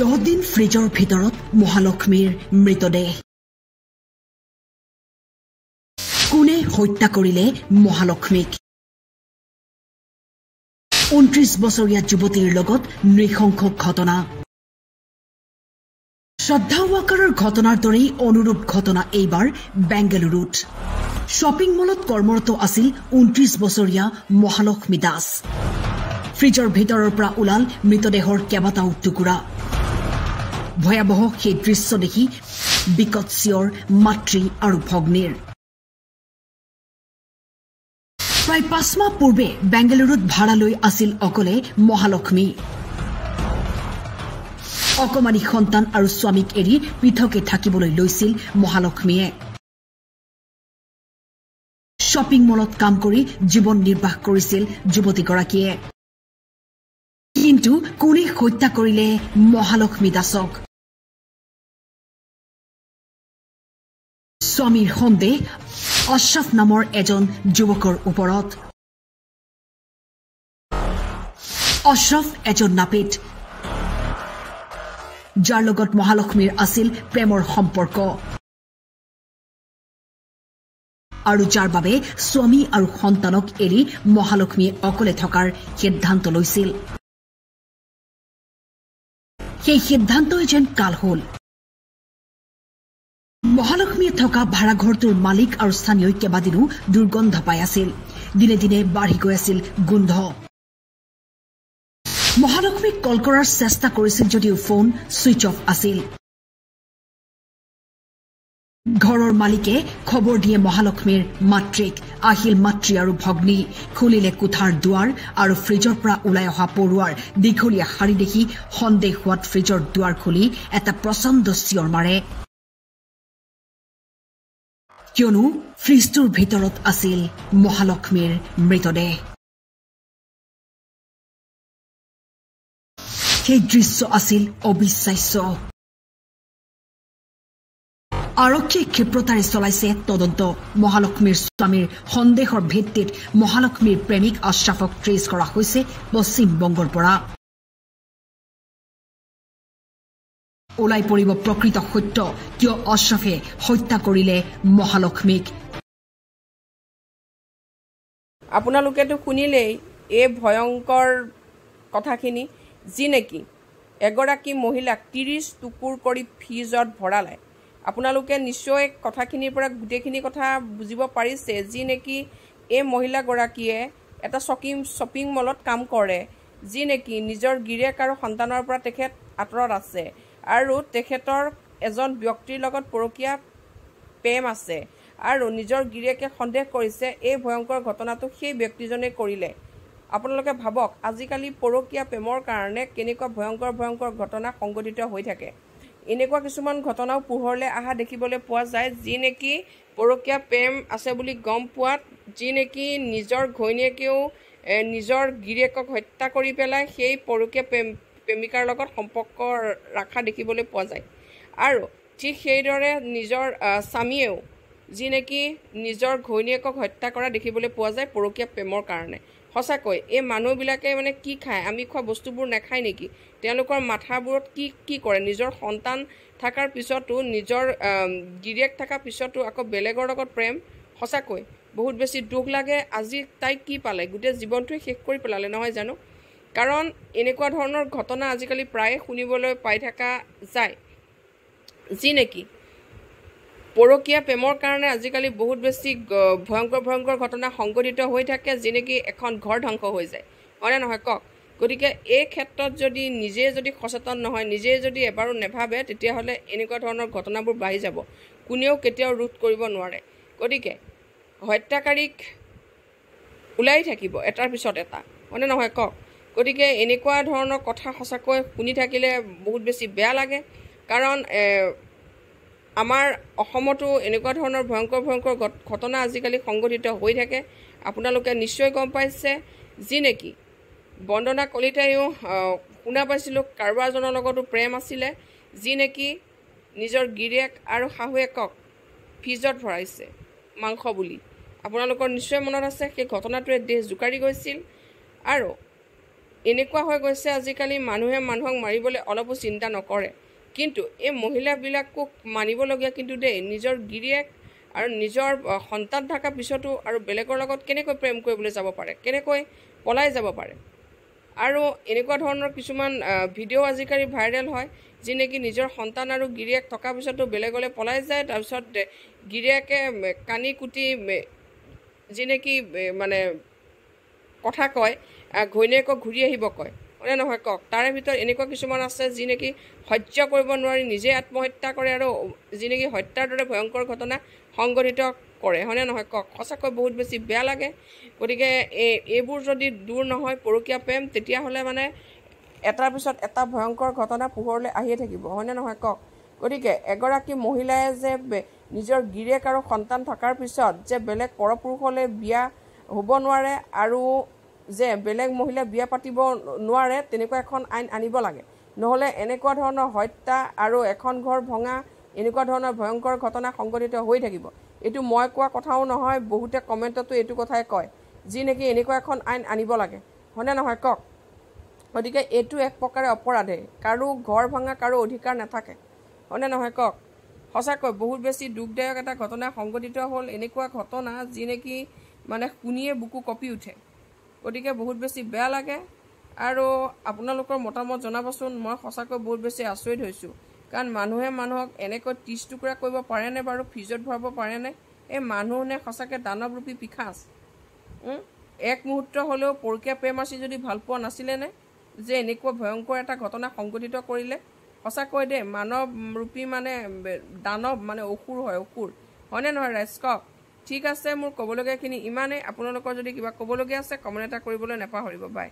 দহ দিন ফ্ৰিজৰ ভিতৰত মহালক্ষ্মীৰ মৃতদেহ কোনে হত্যা কৰিলে মহালক্ষ্মীক ঊনত্ৰিশ বছৰীয়া যুৱতীৰ লগত নৃশংস ঘটনা শ্ৰদ্ধা ৱাকাৰৰ ঘটনাৰ দৰেই অনুৰূপ ঘটনা এইবাৰ বেংগালুৰুত শ্বপিং মলত কৰ্মৰত আছিল ঊনত্ৰিশ বছৰীয়া মহালক্ষ্মী দাস ফ্ৰিজৰ ভিতৰৰ পৰা ওলাল মৃতদেহৰ কেইবাটাও টুকুৰা ভয়াৱহ সেই দৃশ্য দেখি বিকট চিঞৰ মাতৃ আৰু ভগ্নীৰ প্ৰায় পাঁচমাহ পূৰ্বে বেংগালুৰুত ভাড়ালৈ আছিল অকলে মহালক্ষ্মী অকণমানি সন্তান আৰু স্বামীক এৰি পৃথকে থাকিবলৈ লৈছিল মহালক্ষ্মীয়ে শ্বপিং মলত কাম কৰি জীৱন নিৰ্বাহ কৰিছিল যুৱতীগৰাকীয়ে কিন্তু কোনে হত্যা কৰিলে মহালক্ষ্মী দাসক স্বামীৰ সন্দেহ অশ্বফ নামৰ এজন যুৱকৰ ওপৰত অশ্ৰফ এজন নাপিত যাৰ লগত মহালক্ষ্মীৰ আছিল প্ৰেমৰ সম্পৰ্ক আৰু যাৰ বাবে স্বামী আৰু সন্তানক এৰি মহালক্ষ্মীয়ে অকলে থকাৰ সিদ্ধান্ত লৈছিল সেই সিদ্ধান্তই যেন কাল হল মহালক্ষ্মীয়ে থকা ভাড়াঘৰটোৰ মালিক আৰু স্থানীয় কেইবাদিনো দুৰ্গন্ধ পাই আছিল দিনে দিনে বাঢ়ি গৈ আছিল গোন্ধ মহালক্ষ্মীক কল কৰাৰ চেষ্টা কৰিছিল যদিও ফোন ছুইচ অফ আছিল ঘৰৰ মালিকে খবৰ দিয়ে মহালক্ষ্মীৰ মাতৃক আহিল মাতৃ আৰু ভগ্নী খুলিলে কোঠাৰ দুৱাৰ আৰু ফ্ৰিজৰ পৰা ওলাই অহা পৰুৱাৰ দীঘলীয়া শাৰী দেখি সন্দেহ হোৱাত ফ্ৰিজৰ দুৱাৰ খুলি এটা প্ৰচণ্ড চিঞৰ মাৰে কিয়নো ফ্ৰিজটোৰ ভিতৰত আছিল মহালক্ষ্মীৰ মৃতদেহ সেই দৃশ্য আছিল অবিশ্বাস্য আৰক্ষীয়ে ক্ষীপ্ৰতাৰে চলাইছে তদন্ত মহালক্ষ্মীৰ স্বামীৰ সন্দেহৰ ভিত্তিত মহালক্ষ্মীৰ প্ৰেমিক আশ্ৰাফক ট্ৰেচ কৰা হৈছে পশ্চিমবংগৰ পৰা ওলাই পৰিব প্ৰকৃত সত্য কিয় অশ্ৰফে হত্যা কৰিলে মহালক্ষ্মীক আপোনালোকেতো শুনিলেই এই ভয়ংকৰ কথাখিনি যি নেকি এগৰাকী মহিলাক ত্ৰিছ টুকুৰ কৰি ফ্ৰিজত ভৰালে আপোনালোকে নিশ্চয় কথাখিনিৰ পৰা গোটেইখিনি কথা বুজিব পাৰিছে যি নেকি এই মহিলাগৰাকীয়ে এটা শ্বকিং শ্বপিং মলত কাম কৰে যি নেকি নিজৰ গিৰিয়েক আৰু সন্তানৰ পৰা তেখেত আঁতৰত আছে আৰু তেখেতৰ এজন ব্যক্তিৰ লগত পৰকীয়া প্ৰেম আছে আৰু নিজৰ গিৰিয়েকে সন্দেহ কৰিছে এই ভয়ংকৰ ঘটনাটো সেই ব্যক্তিজনে কৰিলে আপোনালোকে ভাবক আজিকালি পৰকীয়া প্ৰেমৰ কাৰণে কেনেকুৱা ভয়ংকৰ ভয়ংকৰ ঘটনা সংঘটিত হৈ থাকে এনেকুৱা কিছুমান ঘটনাও পোহৰলৈ অহা দেখিবলৈ পোৱা যায় যি নেকি পৰকীয়া প্ৰেম আছে বুলি গম পোৱাত যি নেকি নিজৰ ঘৈণীয়েকেও নিজৰ গিৰিয়েকক হত্যা কৰি পেলাই সেই পৰকীয়া প্ৰেম প্ৰেমিকাৰ লগত সম্পৰ্ক ৰখা দেখিবলৈ পোৱা যায় আৰু ঠিক সেইদৰে নিজৰ স্বামীয়েও যি নেকি নিজৰ ঘৈণীয়েকক হত্যা কৰা দেখিবলৈ পোৱা যায় পৰকীয়া প্ৰেমৰ কাৰণে সঁচাকৈ এই মানুহবিলাকে মানে কি খায় আমি খোৱা বস্তুবোৰ নাখায় নেকি তেওঁলোকৰ মাথাবোৰত কি কি কৰে নিজৰ সন্তান থকাৰ পিছতো নিজৰ গিৰিয়েক থকাৰ পিছতো আকৌ বেলেগৰ লগত প্ৰেম সঁচাকৈ বহুত বেছি দুখ লাগে আজি তাই কি পালে গোটেই জীৱনটোৱে শেষ কৰি পেলালে নহয় জানো কাৰণ এনেকুৱা ধৰণৰ ঘটনা আজিকালি প্ৰায়ে শুনিবলৈ পাই থকা যায় যি নেকি পৰকীয়া প্ৰেমৰ কাৰণে আজিকালি বহুত বেছি ভয়ংকৰ ভয়ংকৰ ঘটনা সংঘটিত হৈ থাকে যি নেকি এখন ঘৰ ধ্বংস হৈ যায় হয়নে নহয় কওক গতিকে এই ক্ষেত্ৰত যদি নিজে যদি সচেতন নহয় নিজে যদি এবাৰো নেভাবে তেতিয়াহ'লে এনেকুৱা ধৰণৰ ঘটনাবোৰ বাঢ়ি যাব কোনেও কেতিয়াও ৰোধ কৰিব নোৱাৰে গতিকে হত্যাকাৰীক ওলাই থাকিব এটাৰ পিছত এটা হয়নে নহয় কওক গতিকে এনেকুৱা ধৰণৰ কথা সঁচাকৈ শুনি থাকিলে বহুত বেছি বেয়া লাগে কাৰণ আমাৰ অসমতো এনেকুৱা ধৰণৰ ভয়ংকৰ ভয়ংকৰ ঘটনা আজিকালি সংঘটিত হৈ থাকে আপোনালোকে নিশ্চয় গম পাইছে যি নেকি বন্দনা কলিতায়ো শুনা পাইছিলোঁ কাৰোবাৰজনৰ লগতো প্ৰেম আছিলে যি নেকি নিজৰ গিৰিয়েক আৰু শাহুৱেকক ফ্ৰিজত ভৰাইছে মাংস বুলি আপোনালোকৰ নিশ্চয় মনত আছে সেই ঘটনাটোৱে দেশ জোকাৰি গৈছিল আৰু এনেকুৱা হৈ গৈছে আজিকালি মানুহে মানুহক মাৰিবলৈ অলপো চিন্তা নকৰে কিন্তু এই মহিলাবিলাকো মানিবলগীয়া কিন্তু দেই নিজৰ গিৰিয়েক আৰু নিজৰ সন্তান থকা পিছতো আৰু বেলেগৰ লগত কেনেকৈ প্ৰেম কৰিবলৈ যাব পাৰে কেনেকৈ পলাই যাব পাৰে আৰু এনেকুৱা ধৰণৰ কিছুমান ভিডিঅ' আজিকালি ভাইৰেল হয় যি নেকি নিজৰ সন্তান আৰু গিৰিয়েক থকাৰ পিছতো বেলেগলৈ পলাই যায় তাৰপিছত গিৰিয়েকে কানি কুটি যি নেকি মানে কথা কয় ঘৈণীয়েকক ঘূৰি আহিব কয় নে নহয় কওক তাৰে ভিতৰত এনেকুৱা কিছুমান আছে যি নেকি সহ্য কৰিব নোৱাৰি নিজে আত্মহত্যা কৰে আৰু যি নেকি হত্যাৰ দৰে ভয়ংকৰ ঘটনা সংঘটিত কৰে হয়নে নহয় কওক সঁচাকৈ বহুত বেছি বেয়া লাগে গতিকে এই এইবোৰ যদি দূৰ নহয় পৰকীয়া প্ৰেম তেতিয়াহ'লে মানে এটাৰ পিছত এটা ভয়ংকৰ ঘটনা পোহৰলৈ আহিয়ে থাকিব হয়নে নহয় কওক গতিকে এগৰাকী মহিলাই যে নিজৰ গিৰিয়েক আৰু সন্তান থকাৰ পিছত যে বেলেগ পৰপুৰুষলৈ বিয়া হ'ব নোৱাৰে আৰু যে বেলেগ মহিলা বিয়া পাতিব নোৱাৰে তেনেকুৱা এখন আইন আনিব লাগে নহ'লে এনেকুৱা ধৰণৰ হত্যা আৰু এখন ঘৰ ভঙা এনেকুৱা ধৰণৰ ভয়ংকৰ ঘটনা সংঘটিত হৈ থাকিব এইটো মই কোৱা কথাও নহয় বহুতে কমেণ্টতো এইটো কথাই কয় যি নেকি এনেকুৱা এখন আইন আনিব লাগে হয়নে নহয় কওক গতিকে এইটো এক প্ৰকাৰে অপৰাধে কাৰো ঘৰ ভঙা কাৰো অধিকাৰ নাথাকে হয়নে নহয় কওক সঁচাকৈ বহুত বেছি দুখদায়ক এটা ঘটনা সংঘটিত হ'ল এনেকুৱা ঘটনা যি নেকি মানে শুনিয়ে বুকু কঁপি উঠে গতিকে বহুত বেছি বেয়া লাগে আৰু আপোনালোকৰ মতামত জনাবচোন মই সঁচাকৈ বহুত বেছি আচৰিত হৈছোঁ কাৰণ মানুহে মানুহক এনেকৈ ত্ৰিছ টুকুৰা কৰিব পাৰেনে বাৰু ফ্ৰিজত ভৰাব পাৰেনে এই মানুহনে সঁচাকৈ দানৱৰূপী পিখাচ এক মুহূৰ্ত হ'লেও পৰকীয়া প্ৰেমাচী যদি ভাল পোৱা নাছিলেনে যে এনেকুৱা ভয়ংকৰ এটা ঘটনা সংঘটিত কৰিলে সঁচাকৈ দেই মানৱ ৰূপী মানে দানৱ মানে অসুৰ হয় অসুৰ হয়নে নহয় ৰাজ কওক ঠিক আছে মোৰ ক'বলগীয়াখিনি ইমানেই আপোনালোকৰ যদি কিবা ক'বলগীয়া আছে কমেণ্ট এটা কৰিবলৈ নাপাহৰিব বাই